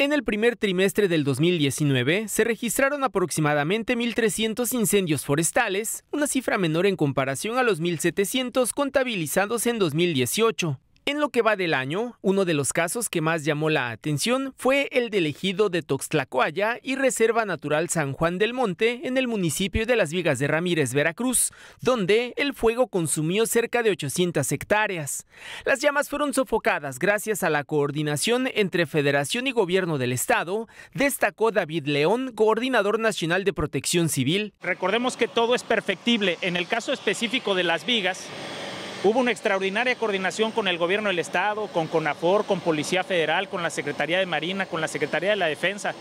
En el primer trimestre del 2019 se registraron aproximadamente 1.300 incendios forestales, una cifra menor en comparación a los 1.700 contabilizados en 2018. En lo que va del año, uno de los casos que más llamó la atención fue el del ejido de Toxtlacoaya y Reserva Natural San Juan del Monte en el municipio de Las Vigas de Ramírez, Veracruz, donde el fuego consumió cerca de 800 hectáreas. Las llamas fueron sofocadas gracias a la coordinación entre Federación y Gobierno del Estado, destacó David León, coordinador nacional de protección civil. Recordemos que todo es perfectible. En el caso específico de Las Vigas, Hubo una extraordinaria coordinación con el gobierno del Estado, con CONAFOR, con Policía Federal, con la Secretaría de Marina, con la Secretaría de la Defensa.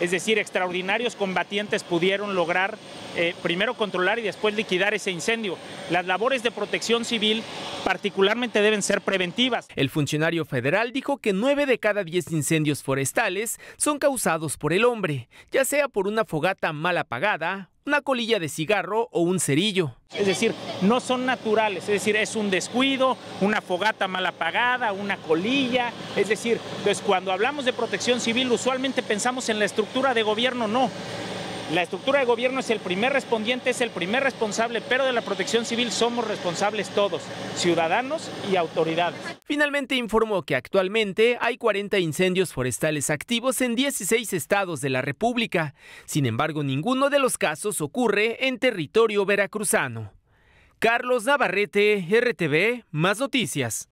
Es decir, extraordinarios combatientes pudieron lograr eh, primero controlar y después liquidar ese incendio. Las labores de protección civil particularmente deben ser preventivas. El funcionario federal dijo que nueve de cada 10 incendios forestales son causados por el hombre, ya sea por una fogata mal apagada una colilla de cigarro o un cerillo. Es decir, no son naturales, es decir, es un descuido, una fogata mal apagada, una colilla, es decir, pues cuando hablamos de protección civil usualmente pensamos en la estructura de gobierno, no, la estructura de gobierno es el primer respondiente, es el primer responsable, pero de la protección civil somos responsables todos, ciudadanos y autoridades. Finalmente informó que actualmente hay 40 incendios forestales activos en 16 estados de la República. Sin embargo, ninguno de los casos ocurre en territorio veracruzano. Carlos Navarrete, RTV, más noticias.